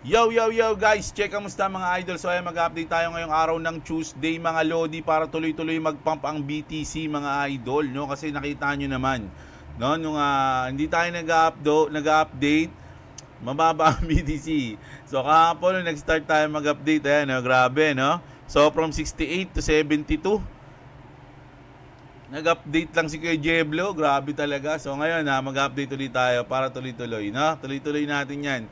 Yo, yo, yo guys! Check kamusta mga idol. So ay mag-update tayo ngayong araw ng Tuesday mga Lodi para tuloy-tuloy mag-pump ang BTC mga idol. No? Kasi nakita nyo naman, no? Nung, uh, hindi tayo nag-update, nag-update mababa ang BTC. So kahapon nung nag-start tayo mag-update, ayan, no? grabe no? So from 68 to 72, Nag-update lang si Kuya Jeblo, grabe talaga. So ngayon ha, ah, mag-update ulit tayo para tuloy-tuloy, no? Tuloy-tuloy natin 'yan.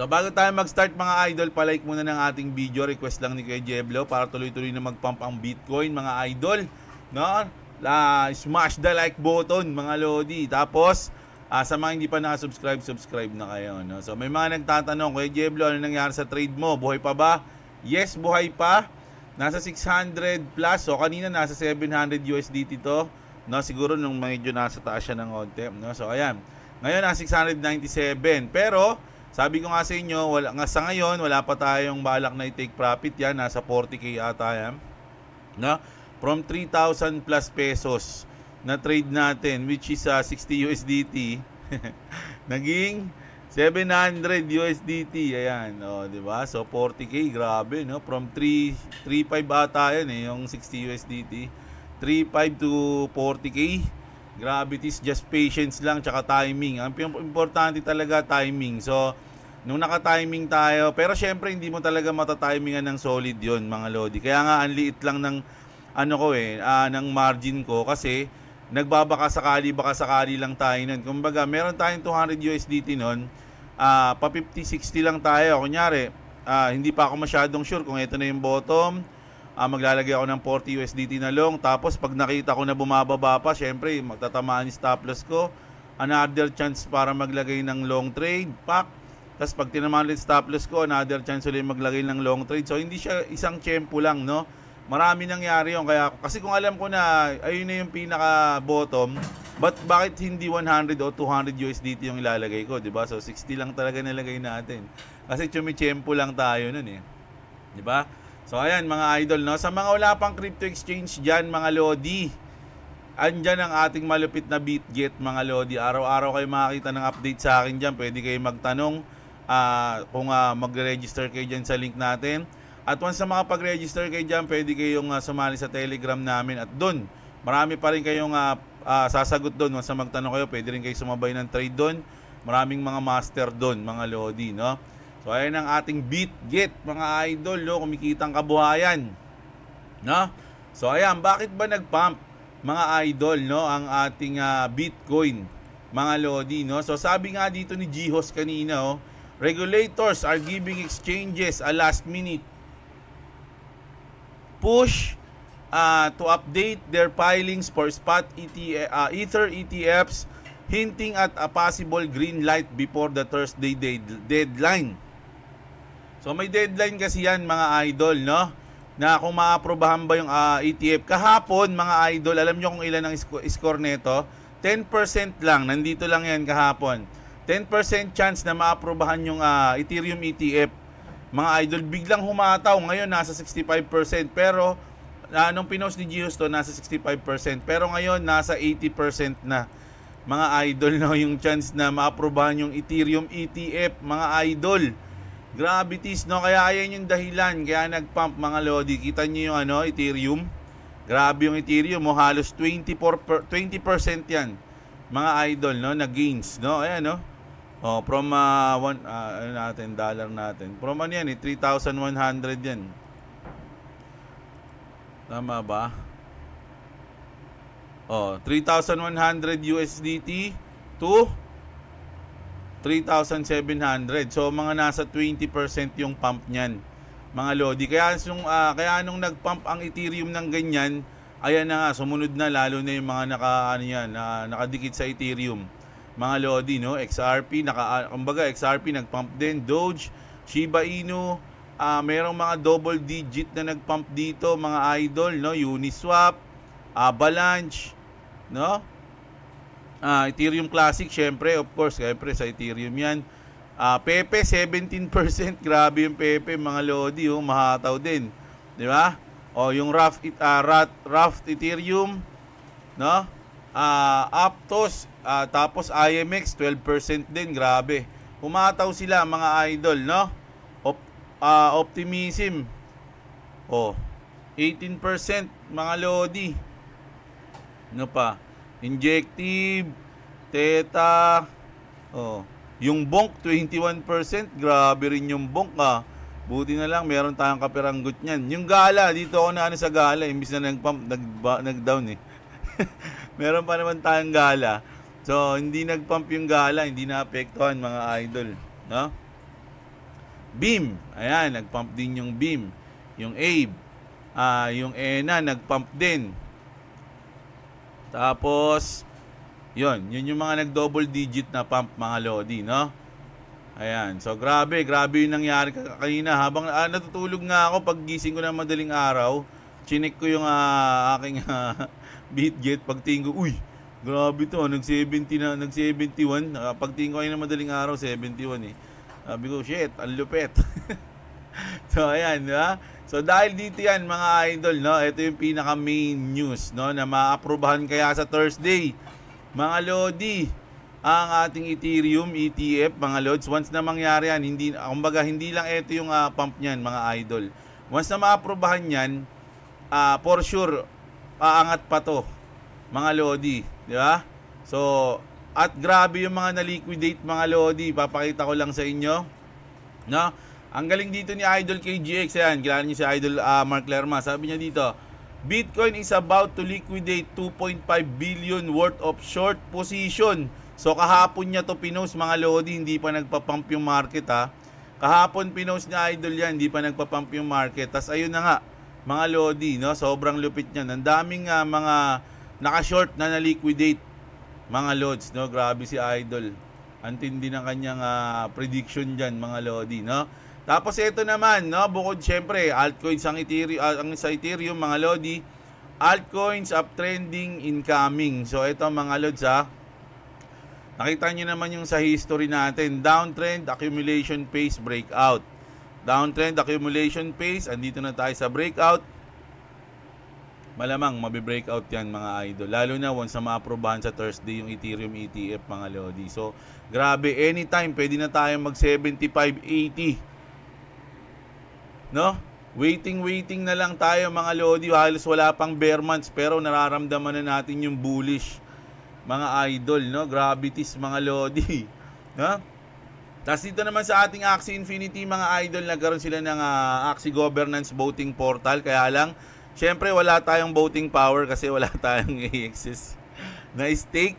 So bago tayo mag-start mga idol, palike muna ng ating video. Request lang ni Kuya Jeblo para tuloy-tuloy na mag-pump ang Bitcoin mga idol. No? La, smash the like button mga lodi. Tapos, uh, sa mga hindi pa nakasubscribe, subscribe na kayo. No? So may mga nagtatanong, Kuya Jeblo, ano nangyari sa trade mo? Buhay pa ba? Yes, buhay pa. Nasa 600 plus. So kanina nasa 700 USDT to. No? Siguro nung medyo nasa taas siya ng konti. No? So ayan. Ngayon, nasa 697. Pero, sabi ko nga sa inyo, wala, nga sa ngayon, wala pa tayong balak na i-take profit yan. Nasa 40k ata yan. No? From 3,000 plus pesos na trade natin, which is uh, 60 USDT, naging 700 USDT. Ayan, o, oh, di ba? So, 40k, grabe, no? From 3, 3.5 ata yan eh, yung 60 USDT. 3.5 to 40k Grabe, it is just patience lang tsaka timing. Ang importante talaga timing. So, nung naka-timing tayo, pero syempre hindi mo talaga matatimingan ng solid 'yon, mga lodi. Kaya nga ang liit lang ng ano ko eh, uh, ng margin ko kasi nagbabaka sakali baka sakali lang tayo nun. Kumbaga, meron tayong 200 USDT noon, uh, pa 50-60 lang tayo. Kunyari, uh, hindi pa ako masyadong sure kung ito na yung bottom, uh, maglalagay ako ng 40 USDT na long. Tapos pag nakita ko na bumababa pa, syempre magtatamaan yung stop loss ko. Another chance para maglagay ng long trade, pack. Tapos pag tinamaan ulit stop loss ko, another chance ulit maglagay ng long trade. So hindi siya isang tempo lang, no? Marami nangyari yun. Kaya, kasi kung alam ko na ayun na yung pinaka bottom, but bakit hindi 100 o 200 USDT yung ilalagay ko, di ba? So 60 lang talaga nilagay natin. Kasi chumichempo lang tayo nun eh. Di ba? So ayan mga idol no, sa mga wala pang crypto exchange diyan mga lodi. Andiyan ang ating malupit na BitGet mga lodi. Araw-araw kayo makakita ng update sa akin diyan. Pwede kayo magtanong uh, kung uh, ah, magre-register kayo diyan sa link natin. At once na makapag-register kayo diyan, pwede kayong uh, sumali sa Telegram namin at doon marami pa rin kayong uh, uh, sasagot doon once magtanong kayo. Pwede rin kayo sumabay ng trade doon. Maraming mga master doon, mga lodi, no? So ayan ang ating beat get mga idol, no? kumikitang kabuhayan. No? So ayan, bakit ba nagpump mga idol no ang ating uh, Bitcoin mga lodi no? So sabi nga dito ni Jihos kanina oh, regulators are giving exchanges a last minute push uh, to update their filings for spot ET uh, ah, Ether ETFs hinting at a possible green light before the Thursday deadline. So may deadline kasi yan mga idol, no? Na kung maaprobahan ba yung uh, ah, ETF. Kahapon mga idol, alam niyo kung ilan ang score nito? 10% lang, nandito lang yan kahapon. 10% chance na maaprobahan yung uh, Ethereum ETF. Mga idol, biglang humataw. Ngayon, nasa 65%. Pero, uh, nung pinost ni G Houston, nasa 65%. Pero ngayon, nasa 80% na. Mga idol, no? yung chance na maaprobahan yung Ethereum ETF. Mga idol, Gravities, no? Kaya ayan yung dahilan. Kaya nag-pump mga Lodi. Kita nyo yung ano, Ethereum. Grabe yung Ethereum, mo. Oh. halos 24 per, 20% yan. Mga idol, no? Na gains, no? Ayan, no? Oh, from uh, one, uh, ano natin, dollar natin. From ano yan, eh, 3,100 yan. Tama ba? Oh, 3,100 USDT to 3,700. So mga nasa 20% yung pump niyan. Mga lodi, kaya yung, uh, ah, kaya nung nagpump ang Ethereum ng ganyan, ayan na nga sumunod na lalo na yung mga naka ano yan, na, nakadikit sa Ethereum. Mga lodi, no? XRP naka ah, kumbaga XRP nagpump din, Doge, Shiba Inu, uh, merong mga double digit na nagpump dito, mga idol, no? Uniswap, Avalanche, no? Ah, Ethereum Classic, syempre, of course, syempre sa Ethereum yan. Ah, Pepe, 17%. Grabe yung Pepe, mga Lodi, oh, mahataw din. Di ba? O, oh, yung Raft, uh, Raft, Raft Ethereum, no? Ah, Aptos, ah, tapos IMX, 12% din. Grabe. Humataw sila, mga idol, no? Op, uh, optimism, oh, 18%, mga Lodi. No pa? Injective, Teta, oh. Yung bonk, 21%. Grabe rin yung bonk, ah. Buti na lang, meron tayong kapiranggot niyan. Yung gala, dito ako na ano sa gala. Imbis na nag nag-down eh. meron pa naman tayong gala. So, hindi nagpump yung gala. Hindi naapektuhan mga idol. No? Beam. Ayan, nagpump din yung beam. Yung Abe. Uh, yung Ena, nagpump din. Tapos, yon yun yung mga nag-double digit na pump mga Lodi, no? Ayan, so grabe, grabe yung nangyari kanina. Habang ah, natutulog nga ako pag gising ko na madaling araw, chinik ko yung uh, aking uh, ah, bitget pag tingin ko, uy, grabe to, nag-70 na, nag-71. Uh, ah, pag tingin ko kayo na madaling araw, 71 eh. Sabi ko, shit, ang lupet. so ayan, di ba? So dahil dito yan mga idol, no, ito yung pinaka main news no, na maaprubahan kaya sa Thursday. Mga Lodi, ang ating Ethereum ETF mga Lods, once na mangyari yan, hindi, kumbaga hindi lang ito yung uh, pump niyan mga idol. Once na maaprubahan yan, uh, for sure, aangat pa to mga Lodi. Di ba? So, at grabe yung mga na-liquidate mga Lodi. Papakita ko lang sa inyo. No? Ang galing dito ni Idol KGX. Ayan, kilala niyo si Idol uh, Mark Lerma. Sabi niya dito, Bitcoin is about to liquidate 2.5 billion worth of short position. So kahapon niya to pinost mga lodi, hindi pa nagpapump yung market ha. Kahapon pinost ni Idol yan, hindi pa nagpapump yung market. Tas ayun na nga, mga lodi, no? sobrang lupit niya. Ang daming uh, mga naka-short na na-liquidate mga lods. No? Grabe si Idol. Antindi ng kanyang uh, prediction dyan mga lodi. No? Tapos ito naman, no, bukod syempre altcoins ang Ethereum, ah, ang sa Ethereum mga lodi, altcoins uptrending incoming. So ito mga lods ha. Ah. Nakita niyo naman yung sa history natin, downtrend, accumulation phase, breakout. Downtrend, accumulation phase, andito na tayo sa breakout. Malamang mabe-breakout yan mga idol. Lalo na once na maaprubahan sa Thursday yung Ethereum ETF mga lodi. So, grabe, anytime pwede na tayong mag 75, 80 no? Waiting, waiting na lang tayo mga Lodi. Halos wala pang bear months pero nararamdaman na natin yung bullish mga idol, no? Gravities mga Lodi. no? Tapos dito naman sa ating Axie Infinity mga idol, nagkaroon sila ng uh, Axie Governance Voting Portal. Kaya lang, syempre wala tayong voting power kasi wala tayong AXS na stake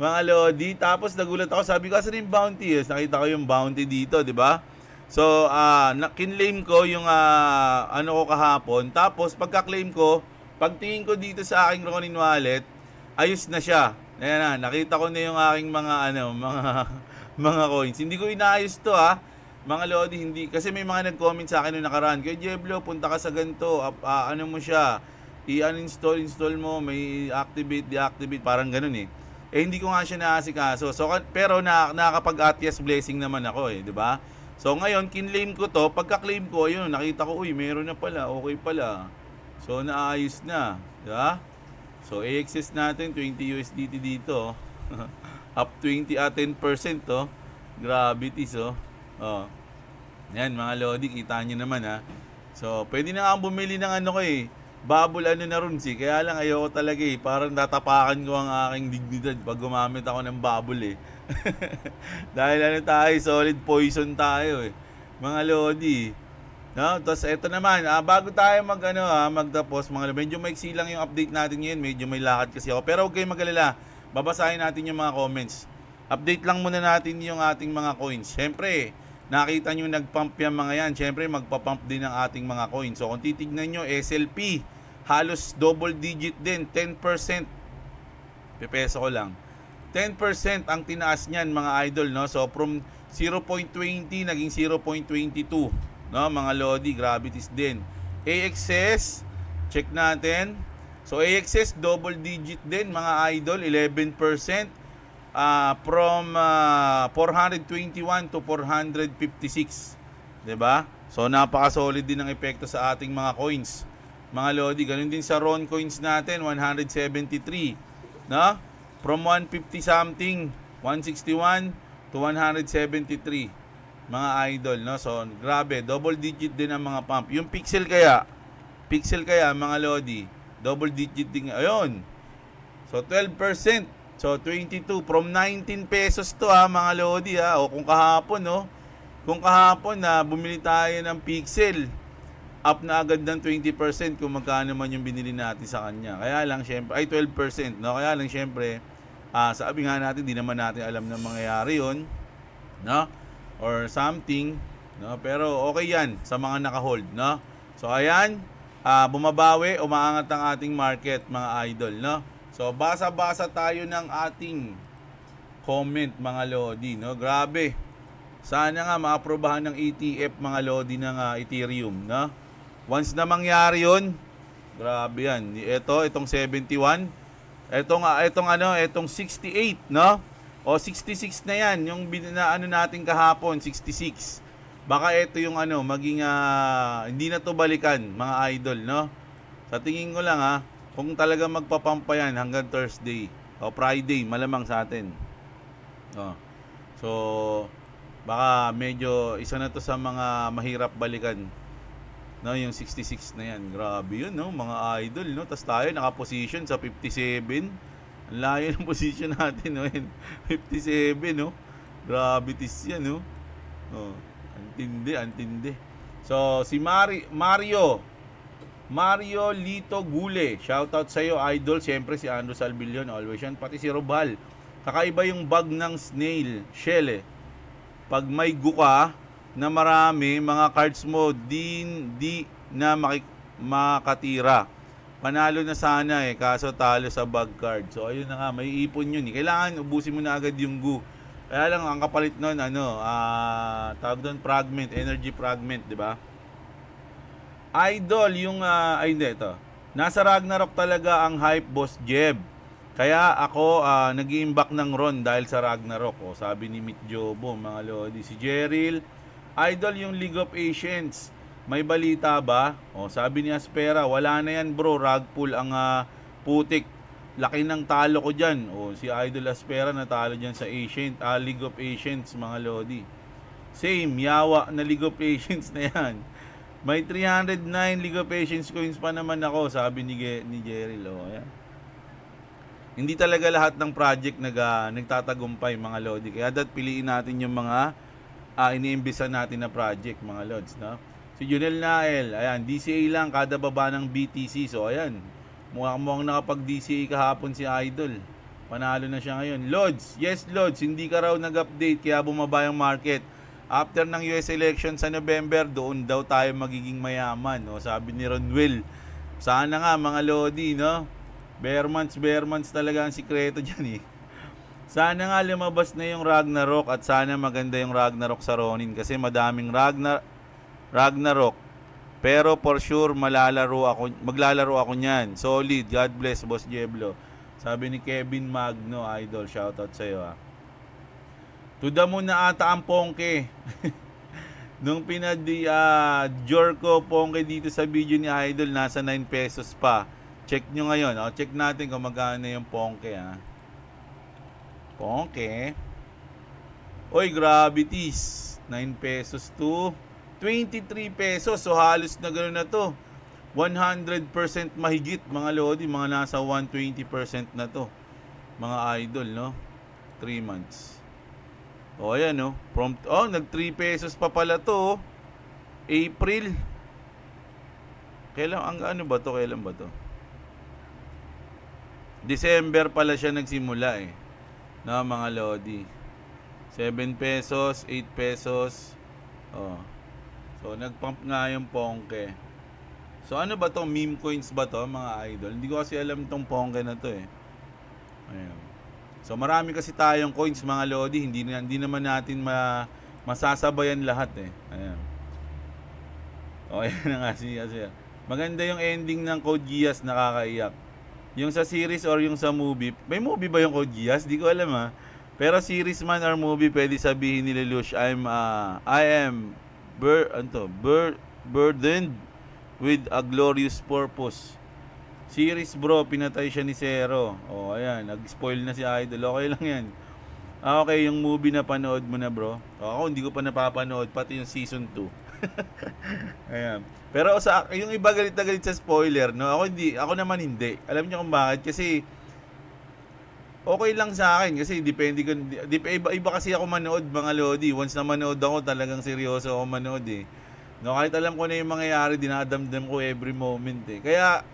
mga Lodi. Tapos nagulat ako, sabi ko, asan yung bounty? Yes, nakita ko yung bounty dito, di ba? So, uh, ah, kinlaim ko yung uh, ano ko kahapon. Tapos, pagka-claim ko, pagtingin ko dito sa aking Ronin wallet, ayos na siya. Ayan na, nakita ko na yung aking mga ano, mga mga coins. Hindi ko inaayos to ha. Ah. Mga lodi, hindi. Kasi may mga nag-comment sa akin noong nakaraan. Kaya Jeblo, punta ka sa ganito. Uh, uh, ano mo siya? I-uninstall, install mo. May activate, deactivate. Parang ganun eh. Eh, hindi ko nga siya naasikaso. So, pero na, nakakapag-atyas blessing naman ako eh. ba? Diba? So ngayon, kinlaim ko to. Pagka-claim ko, ayun, nakita ko, uy, meron na pala. Okay pala. So naayos na. Diba? So i-access natin, 20 USDT dito. Up 20 at 10% to. Gravities, oh. oh. Yan, mga Lodi, kita nyo naman, ha. Ah. So, pwede na nga bumili ng ano ko, eh. Babol ano na rin si. Kaya lang ayoko talaga eh. Parang tatapakan ko ang aking dignidad pag gumamit ako ng bubble eh. Dahil ano tayo, solid poison tayo eh. Mga Lodi. No? Tapos eto naman, ah, bago tayo mag, ano, ah, magtapos, mga Lodi, medyo maiksi lang yung update natin ngayon. Medyo may lakad kasi ako. Pero huwag kayong magalala. Babasahin natin yung mga comments. Update lang muna natin yung ating mga coins. Siyempre, nakita nyo nagpump yung mga yan. Siyempre, magpapump din ang ating mga coins. So, kung titignan nyo, SLP, halos double digit din, 10%. Pepeso ko lang. 10% ang tinaas niyan mga idol no. So from 0.20 naging 0.22 no mga lodi, gravities din. AXS check natin. So AXS double digit din mga idol 11% uh, ah, from uh, ah, 421 to 456. 'Di ba? So napaka-solid din ng epekto sa ating mga coins. Mga lodi, ganun din sa Ron coins natin 173, no? from 150 something 161 to 173 mga idol no so grabe double digit din ang mga pump yung pixel kaya pixel kaya mga lodi double digit din ayun so 12% so 22 from 19 pesos to ha ah, mga lodi ha ah. o kung kahapon no kung kahapon na ah, bumili tayo ng pixel up na agad ng 20% kung magkano man yung binili natin sa kanya. Kaya lang syempre, ay 12%, no? Kaya lang syempre, uh, sabi nga natin, di naman natin alam na mangyayari yon no? Or something, no? Pero okay yan sa mga nakahold, no? So ayan, uh, bumabawi, umaangat ang ating market, mga idol, no? So basa-basa tayo ng ating comment, mga lodi, no? Grabe. Sana nga maaprobahan ng ETF mga lodi ng uh, Ethereum, no? Once na mangyari 'yon, grabe yan. Ito, itong 71. Itong, ah, itong ano, itong 68, no? O 66 na yan, yung na, ano natin kahapon, 66. Baka ito yung ano, maging uh, hindi na to balikan, mga idol, no? Sa tingin ko lang ha, kung talaga magpapampayan hanggang Thursday o Friday, malamang sa atin. No. So, baka medyo isa na to sa mga mahirap balikan No, yung 66 na yan. Grabe yun, no? Mga idol, no? Tapos tayo, naka-position sa 57. Ang layo ng position natin, no? 57, no? Grabe tis yan, no? Oh, antindi, antindi. So, si Mari Mario. Mario Lito Gule. Shoutout sa'yo, idol. Siyempre, si Andrew Salbillion. Always yan. Pati si Robal. Kakaiba yung bag ng snail. Shell, eh. Pag may guka, na marami mga cards mo din di na makik- makatira. Panalo na sana eh, kaso talo sa bag card. So ayun na nga, may ipon yun. Eh. Kailangan ubusin mo na agad yung goo. Kaya lang ang kapalit noon ano, uh, tawag doon fragment, energy fragment, di ba? Idol yung uh, ay hindi ito. Nasa Ragnarok talaga ang hype boss Jeb. Kaya ako uh, nag-iimbak ng Ron dahil sa Ragnarok. O, sabi ni Mitjobo, mga lodi. Si Jeril, Idol, yung League of Asians, may balita ba? O, sabi ni Aspera, wala na yan bro, ragpool ang uh, putik. Laki ng talo ko dyan. O, si Idol Aspera natalo dyan sa Asian, uh, League of Asians, mga Lodi. Same, yawa na League of Asians na yan. May 309 League of Asians coins pa naman ako, sabi ni, Ge- ni Jerry Lo. Ayan. Hindi talaga lahat ng project nag, uh, nagtatagumpay mga Lodi. Kaya dapat piliin natin yung mga uh, ah, iniimbisa natin na project mga Lods. No? Si Junel Nael, ayan, DCA lang kada baba ng BTC. So ayan, mukha mukhang nakapag-DCA kahapon si Idol. Panalo na siya ngayon. Lods, yes Lods, hindi ka raw nag-update kaya bumaba yung market. After ng US election sa November, doon daw tayo magiging mayaman. No? Sabi ni Ronwell, sana nga mga Lodi, no? Bermans, Bermans talaga ang sikreto dyan eh. Sana nga lumabas na yung Ragnarok at sana maganda yung Ragnarok sa Ronin kasi madaming Ragnar Ragnarok. Pero for sure malalaro ako, maglalaro ako niyan. Solid. God bless Boss Diablo. Sabi ni Kevin Magno, idol, shoutout sa iyo ha. Ah. Tuda mo na ata ang pongke. Nung pinadi uh, ah, Jorko pongke dito sa video ni Idol, nasa 9 pesos pa. Check nyo ngayon. O, oh. check natin kung magkano na yung pongke ha. Ah. Pongke. Oy, gravities. 9 pesos to 23 pesos. So, halos na gano'n na to. 100% mahigit mga lodi. Mga nasa 120% na to. Mga idol, no? 3 months. O, ayan, no? Prompt. Oh, nag 3 pesos pa pala to. Oh. April. Kailan, ang ano ba to? Kailan ba to? December pala siya nagsimula eh. No, mga Lodi. 7 pesos, 8 pesos. Oh. So, nagpump nga yung Pongke. So, ano ba to? Meme coins ba to, mga idol? Hindi ko kasi alam tong Pongke na to eh. Ayan. So, marami kasi tayong coins, mga Lodi. Hindi, hindi naman natin ma, masasabayan lahat eh. Ayan. O, oh, ayan na nga si Asir. Maganda yung ending ng Code Geass, nakakaiyak. Yung sa series or yung sa movie. May movie ba yung Code Geass? Di ko alam ha. Ah. Pero series man or movie, pwede sabihin ni Lelouch, I'm, uh, I am bur anto, bur burdened with a glorious purpose. Series bro, pinatay siya ni Zero. oh, ayan, nag-spoil na si Idol. Okay lang yan. Ah, okay, yung movie na panood mo na bro. Ako, hindi ko pa napapanood, pati yung season 2. Ayan. Pero sa yung iba galit na galit sa spoiler, no? Ako hindi, ako naman hindi. Alam niyo kung bakit? Kasi okay lang sa akin kasi depende ko dip, iba, iba kasi ako manood mga lodi. Once na manood ako, talagang seryoso ako manood eh. No, kahit alam ko na yung mangyayari, dinadamdam ko every moment eh. Kaya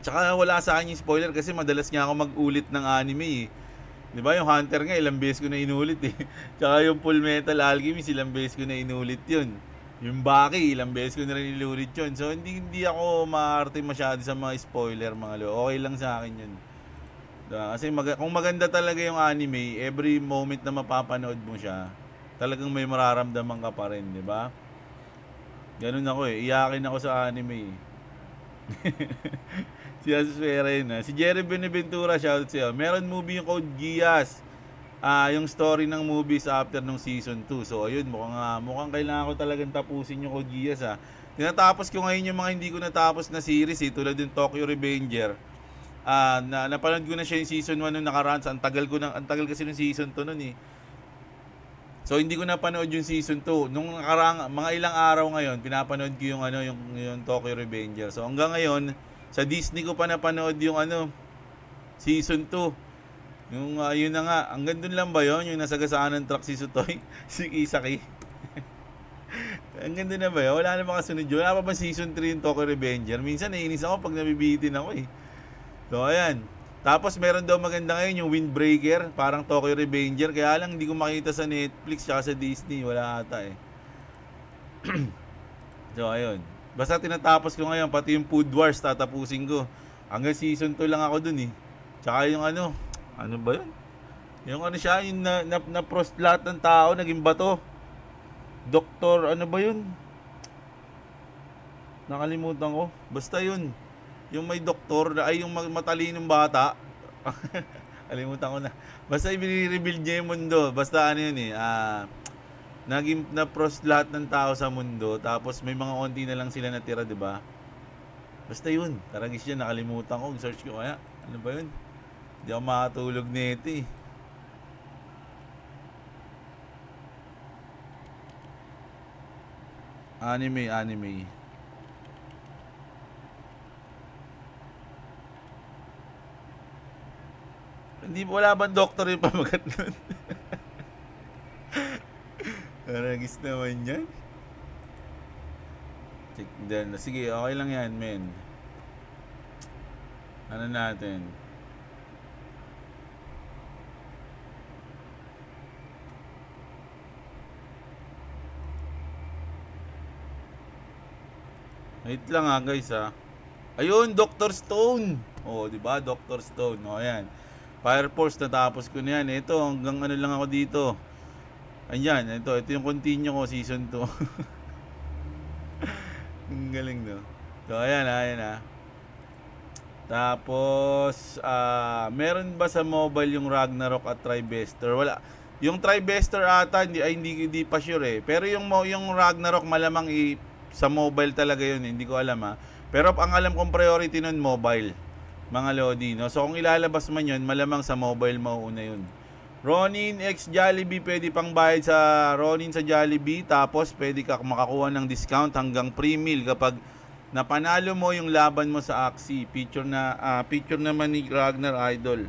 tsaka wala sa akin yung spoiler kasi madalas nga ako mag-ulit ng anime eh. 'Di ba? Yung Hunter nga ilang beses ko na inulit eh. tsaka yung Full Metal Alchemist ilang beses ko na inulit 'yun. Yung Baki, ilang beses ko na rin ilulit yun. So, hindi, hindi ako maarte masyado sa mga spoiler, mga lo. Okay lang sa akin yun. Diba? Kasi mag- kung maganda talaga yung anime, every moment na mapapanood mo siya, talagang may mararamdaman ka pa rin, di ba? Ganun ako eh. Iyakin ako sa anime. Eh. si Asus Ferena. Ah. Si Jerry Beneventura, shoutout sa'yo. Meron movie yung Code Geass uh, yung story ng movies after nung season 2. So ayun, mukhang, uh, mukhang kailangan ko talagang tapusin yung Ogias ha. Ah. Tinatapos ko ngayon yung mga hindi ko natapos na series eh, tulad yung Tokyo Revenger. Uh, na, napanood ko na siya yung season 1 nung nakaraan. Ang tagal, ko na, ang tagal kasi ng season 2 noon eh. So hindi ko napanood yung season 2. Nung nakarang mga ilang araw ngayon, pinapanood ko yung ano yung, yung Tokyo Revenger. So hanggang ngayon, sa Disney ko pa napanood yung ano season 2. Yung uh, yun na nga, ang doon lang ba yon yung nasa gasaan ng truck si Sutoy, si Isaki. ang ganda na ba yun? Wala na makasunod yun. Wala pa ba season 3 yung Tokyo Revenger? Minsan naiinis ako pag nabibitin ako eh. So ayan. Tapos meron daw maganda ngayon yung Windbreaker, parang Tokyo Revenger. Kaya lang hindi ko makita sa Netflix at sa Disney. Wala ata eh. so ayun. Basta tinatapos ko ngayon, pati yung Food Wars tatapusin ko. Hanggang season 2 lang ako dun eh. Tsaka yung ano, ano ba yun? Yung ano siya, yung na, na, na prost lahat ng tao, naging bato. Doktor, ano ba yun? Nakalimutan ko. Basta yun. Yung may doktor, na ay yung matalinong bata. Kalimutan ko na. Basta i-rebuild niya yung mundo. Basta ano yun eh. Uh, naging na-prost lahat ng tao sa mundo. Tapos may mga konti na lang sila natira, di ba? Basta yun. Taragis yan. Nakalimutan ko. Search ko kaya. Ano ba yun? Hindi ako makatulog nito eh. Anime, anime. Hindi wala bang doktor yung pamagat nun? Paragis naman yan. Then, sige, okay lang yan, men. Ano natin? Wait lang ha ah, guys ha. Ah. Ayun, Dr. Stone. Oh, di ba? Dr. Stone. Oh, ayan. Fire Force, natapos ko na yan. Ito, hanggang ano lang ako dito. Ayan, ito. Ito yung continue ko, season 2. Ang galing, no? So, ayan ah, ayan ha. Tapos, uh, meron ba sa mobile yung Ragnarok at Tribester? Wala. Yung Tribester ata, hindi, ay, hindi, hindi pa sure eh. Pero yung, yung Ragnarok, malamang i- sa mobile talaga yun, hindi ko alam ha. Pero ang alam kong priority nun, mobile. Mga Lodi, no? So kung ilalabas man yun, malamang sa mobile mauuna yun. Ronin X Jollibee, pwede pang bayad sa Ronin sa Jollibee. Tapos pwede ka makakuha ng discount hanggang pre-meal kapag napanalo mo yung laban mo sa Axie. Picture na uh, picture naman ni Ragnar Idol.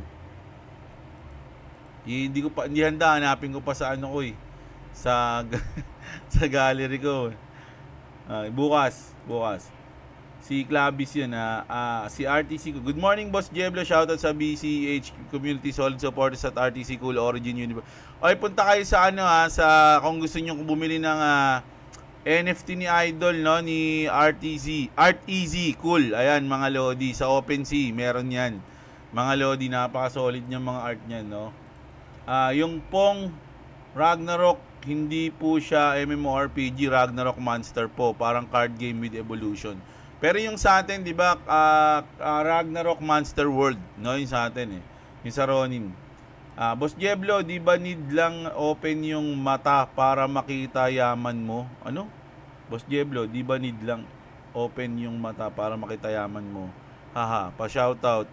Eh, hindi ko pa hindi handa hanapin ko pa sa ano ko eh. Sa sa gallery ko. Eh. Uh, bukas, bukas. Si Clavis yun ha. Uh, ah, si RTC Good morning Boss Jeblo. Shoutout sa BCH Community Solid Supporters at RTC Cool Origin Universe. Okay, punta kayo sa ano ha. Ah, sa, kung gusto nyo bumili ng uh, NFT ni Idol no ni RTC. Art Easy cool ayan mga lodi sa OpenSea meron yan mga lodi napaka solid ng mga art niyan no uh, yung Pong Ragnarok hindi po siya MMORPG Ragnarok Monster po, parang card game with evolution. Pero yung sa atin, 'di ba, uh, uh, Ragnarok Monster World, no, yung sa atin eh. Yung sa Ronin. Uh, Boss Diablo, 'di ba need lang open yung mata para makita yaman mo? Ano? Boss Diablo, 'di ba need lang open yung mata para makita yaman mo? Haha, pa shoutout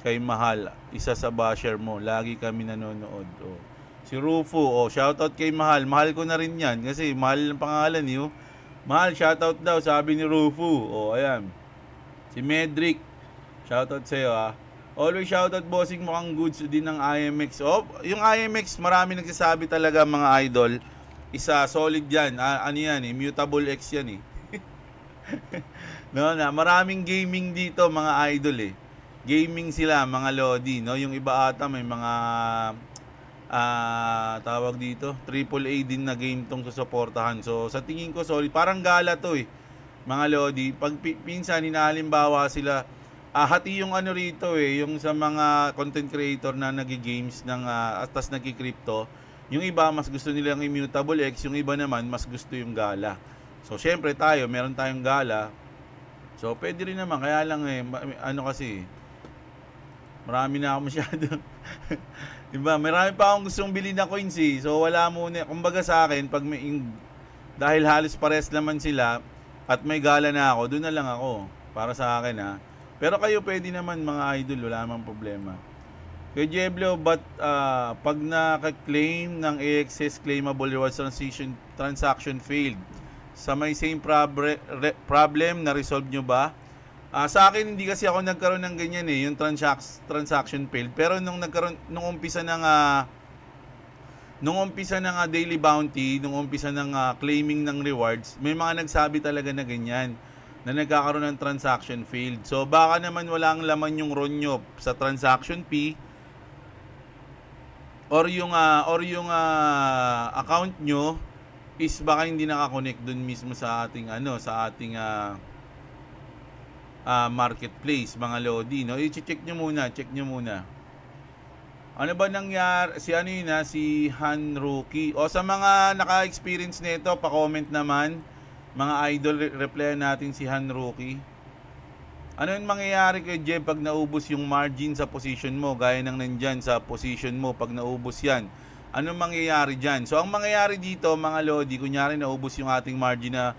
kay Mahal, isa sa basher mo. Lagi kami nanonood. Oh. Si Rufo, oh, shoutout kay Mahal. Mahal ko na rin yan kasi mahal ang pangalan niyo. Eh, oh. Mahal, shoutout daw, sabi ni Rufo. Oh, ayan. Si Medric, shoutout sa iyo ah. Always shoutout bossing mukhang goods din ng IMX. Oh, yung IMX, marami nagsasabi talaga mga idol. Isa, solid yan. Ah, ano yan Immutable eh, X yan eh. no, na, maraming gaming dito mga idol eh. Gaming sila, mga Lodi. No? Yung iba ata may mga uh, tawag dito, triple A din na game tong susuportahan. So sa tingin ko sorry, parang gala to eh. Mga lodi, pag pinsan hinalimbawa sila uh, hati yung ano rito eh, yung sa mga content creator na nagi-games ng uh, ah, atas nagi-crypto, yung iba mas gusto nila ng immutable X, yung iba naman mas gusto yung gala. So syempre tayo, meron tayong gala. So pwede rin naman kaya lang eh ano kasi eh, marami na ako masyado Diba? Marami pa akong gustong bilhin na coins eh. So wala muna. Kumbaga sa akin, pag may, dahil halos pares naman sila at may gala na ako, doon na lang ako. Para sa akin ha. Pero kayo pwede naman mga idol, wala namang problema. Kay Jeblo, but uh, pag naka-claim ng AXS claimable rewards transaction, transaction failed, sa may same prob- problem na resolve nyo ba? Uh, sa akin, hindi kasi ako nagkaroon ng ganyan eh, yung transact- transaction fail. Pero nung nagkaroon, nung umpisa ng, uh, nung umpisa ng uh, daily bounty, nung umpisa ng uh, claiming ng rewards, may mga nagsabi talaga na ganyan na nagkakaroon ng transaction failed. So baka naman wala ang laman yung RON nyo sa transaction fee or yung uh, or yung uh, account nyo is baka hindi nakakonect dun mismo sa ating ano sa ating uh, uh, marketplace, mga Lodi. No? I-check nyo muna, check nyo muna. Ano ba nangyari? Si ano yun ha? Si Han Rookie. O sa mga naka-experience nito, pa-comment naman. Mga idol, re reply natin si Han Rookie. Ano yung mangyayari kay Jeb pag naubos yung margin sa position mo? Gaya nang nandyan sa position mo pag naubos yan. Ano mangyayari dyan? So, ang mangyayari dito, mga Lodi, kunyari naubos yung ating margin na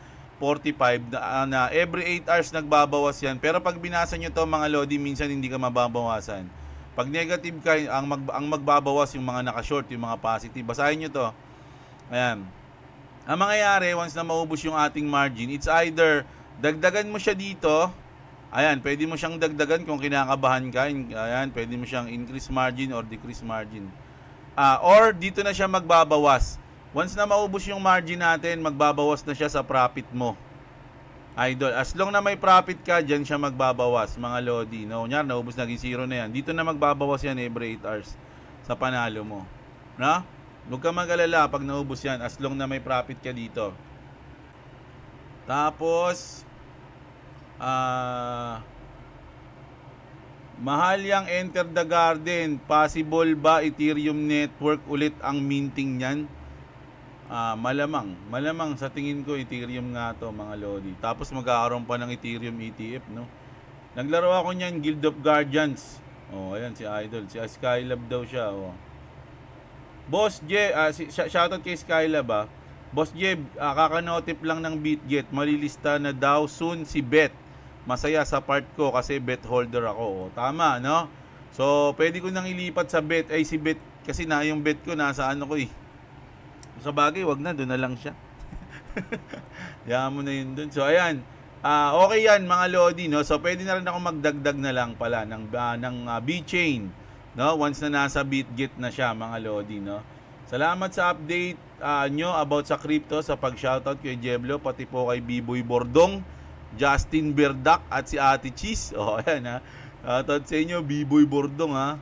45 na, ah, na every 8 hours nagbabawas yan. Pero pag binasa nyo to mga lodi, minsan hindi ka mababawasan. Pag negative ka, ang, mag, ang magbabawas yung mga naka-short, yung mga positive. Basahin nyo to. Ayan. Ang mangyayari, once na maubos yung ating margin, it's either dagdagan mo siya dito, ayan, pwede mo siyang dagdagan kung kinakabahan ka, ayan, pwede mo siyang increase margin or decrease margin. Uh, or dito na siya magbabawas Once na maubos yung margin natin, magbabawas na siya sa profit mo. Idol, as long na may profit ka, dyan siya magbabawas, mga Lodi. No, nyar, naubos naging zero na yan. Dito na magbabawas yan eh, every 8 hours sa panalo mo. No? Huwag ka mag-alala pag naubos yan, as long na may profit ka dito. Tapos, ah... Uh, Mahal yang Enter the Garden, possible ba Ethereum network ulit ang minting niyan? uh, malamang, malamang sa tingin ko Ethereum nga to mga Lodi. Tapos magkakaroon pa ng Ethereum ETF, no? Naglaro ako niyan Guild of Guardians. Oh, ayan si Idol, si Skylab daw siya, oh. Boss J, uh, si, shoutout kay Skylab ah. Boss J, uh, ah, kakanotip lang ng BitGet, malilista na daw soon si Bet. Masaya sa part ko kasi bet holder ako. Oh, tama, no? So, pwede ko nang ilipat sa bet ay si bet kasi na yung bet ko nasa ano ko eh sa bagay, wag na, doon na lang siya. Yaman mo na yun doon. So, ayan. Uh, okay yan, mga Lodi. No? So, pwede na rin ako magdagdag na lang pala ng, uh, ng uh, B-chain. No? Once na nasa BitGit na siya, mga Lodi. No? Salamat sa update uh, nyo about sa crypto, sa pag-shoutout kay Jeblo, pati po kay Biboy Bordong, Justin Berdak at si Ate Cheese. O, oh, ayan ha. Shoutout uh, sa inyo, Biboy Bordong ha.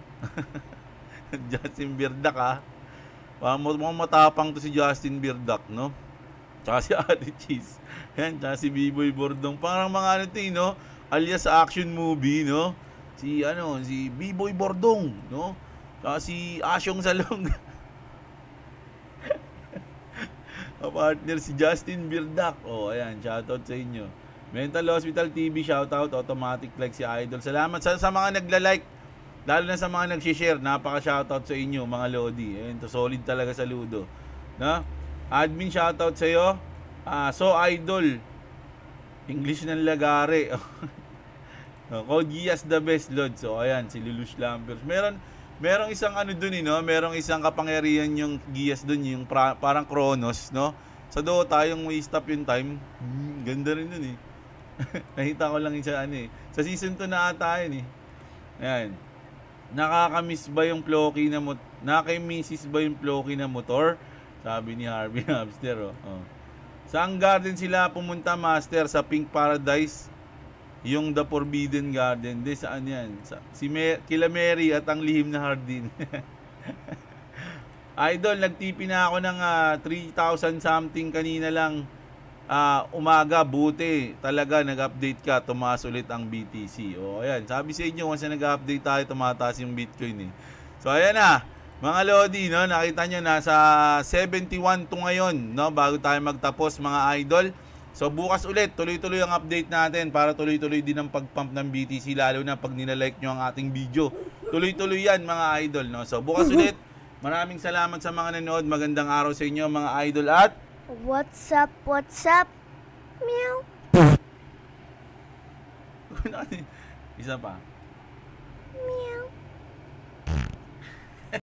Justin Berdak ha. Uh, mukhang matapang to si Justin Birdak, no? Tsaka si Ate Cheese. Yan, tsaka si B-Boy Bordong. Parang mga ano ito, eh, no? Alias action movie, no? Si, ano, si B-Boy Bordong, no? Tsaka si Asyong Salong. partner si Justin Birdak. Oh, ayan, shoutout sa inyo. Mental Hospital TV, shoutout. Automatic like si Idol. Salamat sa, sa mga nagla-like Lalo na sa mga nagsishare, napaka-shoutout sa inyo mga Lodi. Ayun, to solid talaga sa Ludo. No? Admin shoutout sa iyo. Uh, ah, so Idol. English ng lagare. Oh, Code Gias the best Lord. So ayan si Lulush Lampers. Meron merong isang ano dun eh, no? Merong isang kapangyarihan yung Gias dun, eh, yung pra, parang Kronos, no? Sa Dota, yung may stop yung time, hmm, ganda rin dun eh. Nakita ko lang yung sa ano eh. Sa season 2 na ata yun eh. Ayan. Nakakamiss ba yung Ploki na mot Nakimiss ba yung Ploki na motor? Sabi ni Harvey Hamster. Oh. oh. Saan garden sila pumunta, Master? Sa Pink Paradise? Yung The Forbidden Garden. Hindi, saan yan? Sa, si Mer Kila Mary at ang lihim na Hardin. Idol, nagtipi na ako ng uh, ah, 3,000 something kanina lang uh, umaga, buti talaga nag-update ka, tumaas ulit ang BTC. O ayan, sabi sa inyo, once nag-update tayo, tumataas yung Bitcoin eh. So ayan na, mga Lodi, no, nakita nyo, nasa 71 to ngayon, no, bago tayo magtapos mga idol. So bukas ulit, tuloy-tuloy ang update natin para tuloy-tuloy din ang pagpump ng BTC lalo na pag nila-like nyo ang ating video. Tuloy-tuloy yan mga idol. No? So bukas ulit, maraming salamat sa mga nanood. Magandang araw sa inyo mga idol at What's up? What's up? Meow. Isa pa. Meow.